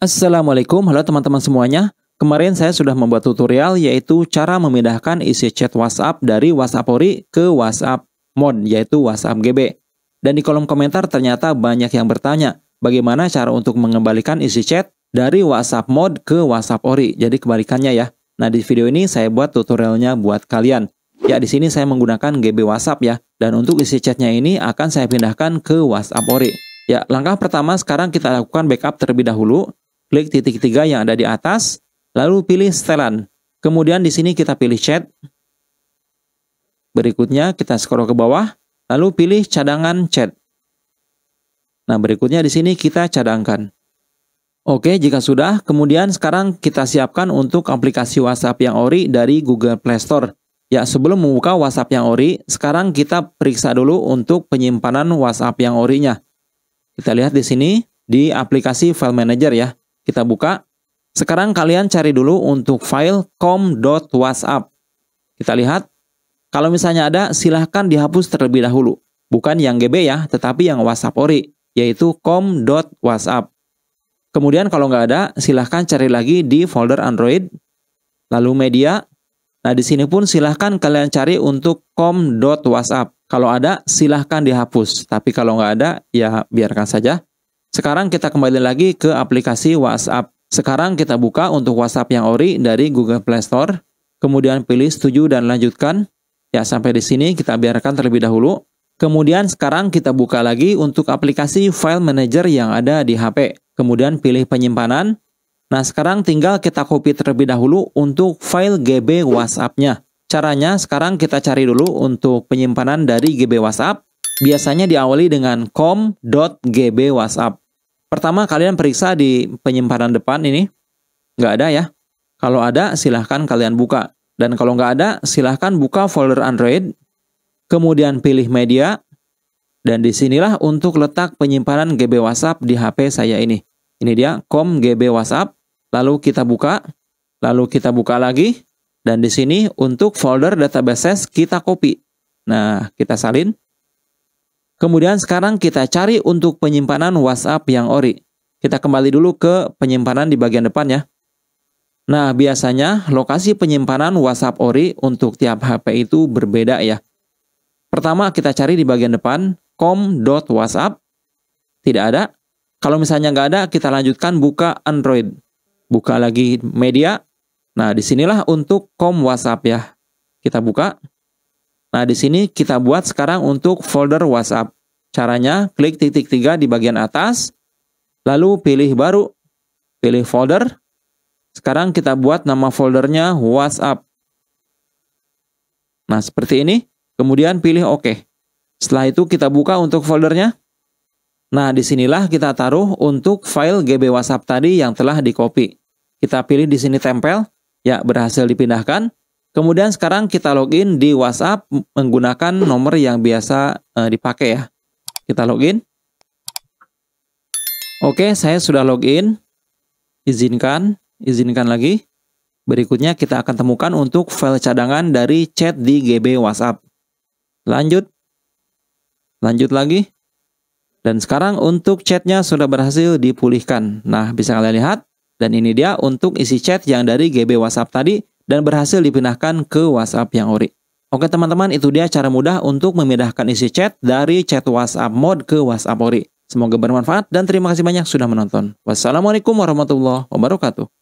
Assalamualaikum, halo teman-teman semuanya. Kemarin saya sudah membuat tutorial yaitu cara memindahkan isi chat WhatsApp dari WhatsApp Ori ke WhatsApp Mod yaitu WhatsApp GB. Dan di kolom komentar ternyata banyak yang bertanya bagaimana cara untuk mengembalikan isi chat dari WhatsApp Mod ke WhatsApp Ori. Jadi kebalikannya ya. Nah, di video ini saya buat tutorialnya buat kalian. Ya, di sini saya menggunakan GB WhatsApp ya. Dan untuk isi chatnya ini akan saya pindahkan ke WhatsApp Ori. Ya, langkah pertama sekarang kita lakukan backup terlebih dahulu Klik titik tiga yang ada di atas, lalu pilih setelan. Kemudian di sini kita pilih chat. Berikutnya kita scroll ke bawah, lalu pilih cadangan chat. Nah, berikutnya di sini kita cadangkan. Oke, jika sudah, kemudian sekarang kita siapkan untuk aplikasi WhatsApp yang ori dari Google Play Store. Ya, sebelum membuka WhatsApp yang ori, sekarang kita periksa dulu untuk penyimpanan WhatsApp yang orinya. Kita lihat di sini di aplikasi File Manager ya. Kita buka. Sekarang kalian cari dulu untuk file com.whatsapp. Kita lihat. Kalau misalnya ada, silahkan dihapus terlebih dahulu. Bukan yang GB ya, tetapi yang WhatsApp ori, yaitu com.whatsapp. Kemudian kalau nggak ada, silahkan cari lagi di folder Android, lalu media. Nah, di sini pun silahkan kalian cari untuk com.whatsapp. Kalau ada, silahkan dihapus. Tapi kalau nggak ada, ya biarkan saja. Sekarang kita kembali lagi ke aplikasi WhatsApp. Sekarang kita buka untuk WhatsApp yang ori dari Google Play Store. Kemudian pilih setuju dan lanjutkan. Ya, sampai di sini kita biarkan terlebih dahulu. Kemudian sekarang kita buka lagi untuk aplikasi file manager yang ada di HP. Kemudian pilih penyimpanan. Nah, sekarang tinggal kita copy terlebih dahulu untuk file GB WhatsApp-nya. Caranya sekarang kita cari dulu untuk penyimpanan dari GB WhatsApp. Biasanya diawali dengan com.gb WhatsApp. Pertama kalian periksa di penyimpanan depan ini. Nggak ada ya. Kalau ada silahkan kalian buka. Dan kalau nggak ada silahkan buka folder Android. Kemudian pilih media. Dan disinilah untuk letak penyimpanan GB WhatsApp di HP saya ini. Ini dia, com GB WhatsApp. Lalu kita buka. Lalu kita buka lagi. Dan di sini untuk folder databases kita copy. Nah, kita salin. Kemudian sekarang kita cari untuk penyimpanan WhatsApp yang ori. Kita kembali dulu ke penyimpanan di bagian depan ya. Nah, biasanya lokasi penyimpanan WhatsApp ori untuk tiap HP itu berbeda ya. Pertama kita cari di bagian depan com.whatsapp. Tidak ada. Kalau misalnya nggak ada, kita lanjutkan buka Android. Buka lagi media. Nah, disinilah untuk com WhatsApp ya. Kita buka. Nah, di sini kita buat sekarang untuk folder WhatsApp. Caranya, klik titik tiga di bagian atas, lalu pilih baru, pilih folder. Sekarang kita buat nama foldernya WhatsApp. Nah, seperti ini. Kemudian pilih OK. Setelah itu kita buka untuk foldernya. Nah, disinilah kita taruh untuk file GB WhatsApp tadi yang telah di-copy. Kita pilih di sini tempel. Ya, berhasil dipindahkan. Kemudian sekarang kita login di WhatsApp menggunakan nomor yang biasa uh, dipakai ya. Kita login. Oke, saya sudah login. Izinkan, izinkan lagi. Berikutnya kita akan temukan untuk file cadangan dari chat di GB WhatsApp. Lanjut. Lanjut lagi. Dan sekarang untuk chatnya sudah berhasil dipulihkan. Nah, bisa kalian lihat. Dan ini dia untuk isi chat yang dari GB WhatsApp tadi dan berhasil dipindahkan ke WhatsApp yang ori. Oke teman-teman, itu dia cara mudah untuk memindahkan isi chat dari chat WhatsApp mode ke WhatsApp ori. Semoga bermanfaat dan terima kasih banyak sudah menonton. Wassalamualaikum warahmatullahi wabarakatuh.